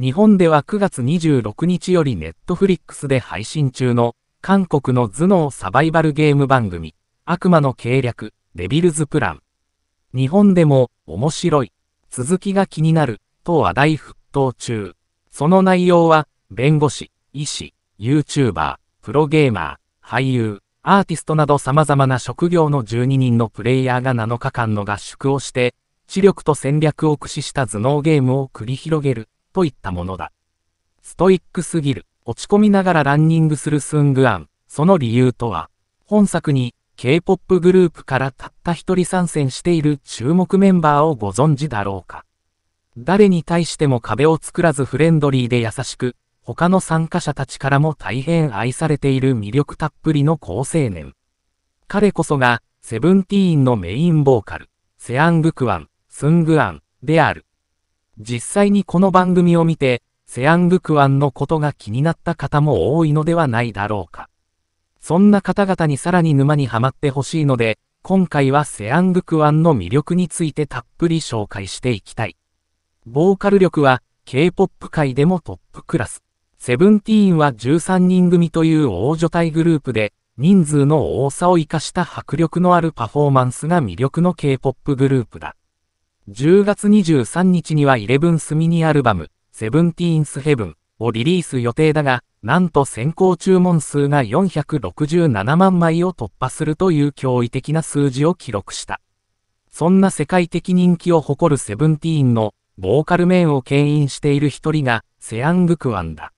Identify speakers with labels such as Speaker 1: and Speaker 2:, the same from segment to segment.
Speaker 1: 日本では9月26日よりネットフリックスで配信中の韓国の頭脳サバイバルゲーム番組悪魔の計略デビルズプラン。日本でも面白い、続きが気になると話題沸騰中。その内容は弁護士、医師、YouTuber、プロゲーマー、俳優、アーティストなど様々な職業の12人のプレイヤーが7日間の合宿をして、知力と戦略を駆使した頭脳ゲームを繰り広げるといったものだ。ストイックすぎる、落ち込みながらランニングするスングアン、その理由とは、本作に K-POP グループからたった一人参戦している注目メンバーをご存知だろうか。誰に対しても壁を作らずフレンドリーで優しく、他の参加者たちからも大変愛されている魅力たっぷりの好青年。彼こそが、セブンティーンのメインボーカル、セアングクワン、スングアン、である。実際にこの番組を見て、セアングクアンのことが気になった方も多いのではないだろうか。そんな方々にさらに沼にはまってほしいので、今回はセアングクアンの魅力についてたっぷり紹介していきたい。ボーカル力は K-POP 界でもトップクラス。セブンティーンは13人組という大所帯グループで、人数の多さを活かした迫力のあるパフォーマンスが魅力の K-POP グループだ。10月23日にはイレブンスミニアルバム、セブンティーンスヘブンをリリース予定だが、なんと先行注文数が467万枚を突破するという驚異的な数字を記録した。そんな世界的人気を誇るセブンティーンのボーカル面を牽引している一人がセアングクワンだ。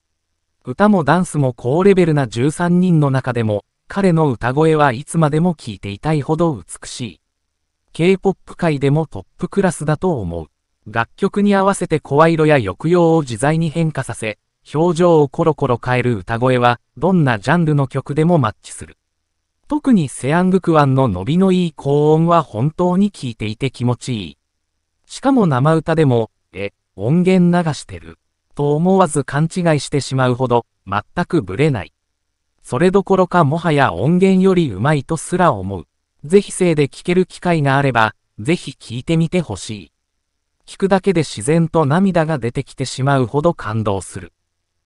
Speaker 1: 歌もダンスも高レベルな13人の中でも、彼の歌声はいつまでも聴いていたいほど美しい。K-POP 界でもトップクラスだと思う。楽曲に合わせて声色や抑揚を自在に変化させ、表情をコロコロ変える歌声は、どんなジャンルの曲でもマッチする。特にセアングクワンの伸びのいい高音は本当に聴いていて気持ちいい。しかも生歌でも、え、音源流してる、と思わず勘違いしてしまうほど、全くブレない。それどころかもはや音源より上手いとすら思う。ぜひ生で聞ける機会があれば、ぜひ聞いてみてほしい。聞くだけで自然と涙が出てきてしまうほど感動する。